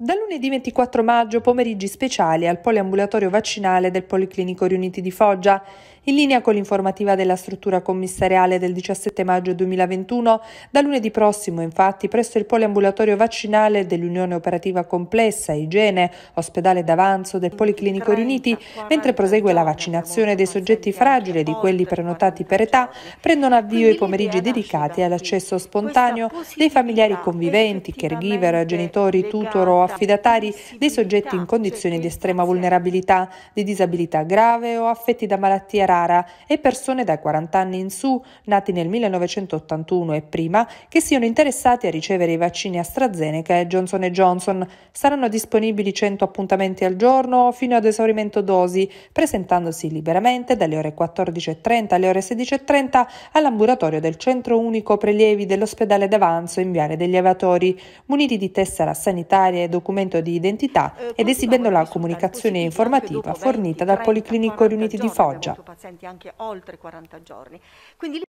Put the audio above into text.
Da lunedì 24 maggio pomeriggi speciali al poliambulatorio vaccinale del Policlinico Riuniti di Foggia. In linea con l'informativa della struttura commissariale del 17 maggio 2021, da lunedì prossimo infatti presso il poliambulatorio vaccinale dell'Unione Operativa Complessa Igiene, ospedale d'avanzo del Policlinico Riuniti, mentre prosegue la vaccinazione dei soggetti fragili e di quelli prenotati per età, prendono avvio i pomeriggi dedicati all'accesso spontaneo dei familiari conviventi, caregiver, genitori, tutor o affidatari dei soggetti in condizioni di estrema vulnerabilità, di disabilità grave o affetti da malattia rara e persone dai 40 anni in su, nati nel 1981 e prima, che siano interessati a ricevere i vaccini AstraZeneca e Johnson Johnson. Saranno disponibili 100 appuntamenti al giorno fino ad esaurimento dosi, presentandosi liberamente dalle ore 14.30 alle ore 16.30 all'ambulatorio del Centro Unico Prelievi dell'ospedale d'Avanzo in Viale degli Avatori, muniti di tessera sanitaria ed documento di identità ed eh, esibendo la comunicazione informativa fornita dal Policlinico Riuniti di Foggia.